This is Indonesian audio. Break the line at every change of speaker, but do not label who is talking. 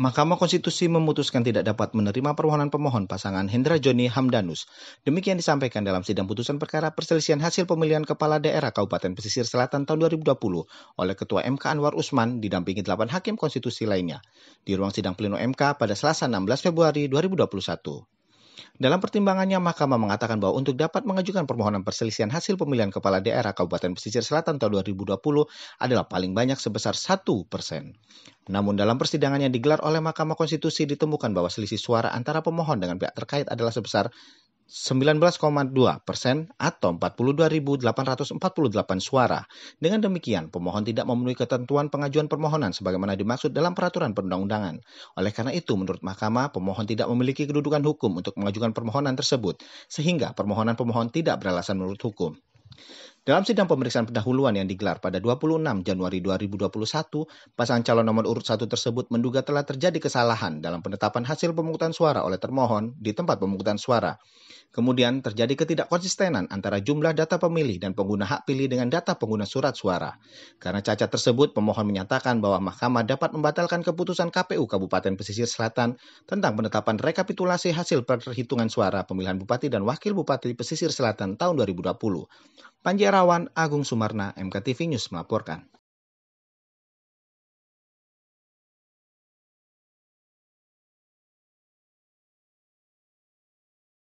Mahkamah Konstitusi memutuskan tidak dapat menerima permohonan pemohon pasangan Hendra Joni Hamdanus. Demikian disampaikan dalam sidang putusan perkara perselisihan hasil pemilihan Kepala Daerah Kabupaten Pesisir Selatan tahun 2020 oleh Ketua MK Anwar Usman didampingi delapan hakim konstitusi lainnya di ruang sidang pleno MK pada Selasa 16 Februari 2021. Dalam pertimbangannya, Mahkamah mengatakan bahwa untuk dapat mengajukan permohonan perselisihan hasil pemilihan kepala daerah Kabupaten Pesisir Selatan tahun 2020 adalah paling banyak sebesar 1 persen. Namun dalam persidangan yang digelar oleh Mahkamah Konstitusi ditemukan bahwa selisih suara antara pemohon dengan pihak terkait adalah sebesar 19,2 persen atau 42.848 suara. Dengan demikian, pemohon tidak memenuhi ketentuan pengajuan permohonan sebagaimana dimaksud dalam peraturan perundang-undangan. Oleh karena itu, menurut Mahkamah, pemohon tidak memiliki kedudukan hukum untuk mengajukan permohonan tersebut, sehingga permohonan pemohon tidak beralasan menurut hukum. Dalam sidang pemeriksaan pendahuluan yang digelar pada 26 Januari 2021, pasangan calon nomor urut satu tersebut menduga telah terjadi kesalahan dalam penetapan hasil pemungutan suara oleh termohon di tempat pemungutan suara. Kemudian terjadi ketidakkonsistenan antara jumlah data pemilih dan pengguna hak pilih dengan data pengguna surat suara. Karena cacat tersebut, pemohon menyatakan bahwa mahkamah dapat membatalkan keputusan KPU Kabupaten Pesisir Selatan tentang penetapan rekapitulasi hasil perhitungan suara pemilihan bupati dan wakil bupati Pesisir Selatan tahun 2020. Panji Agung Sumarna, MKTV News melaporkan.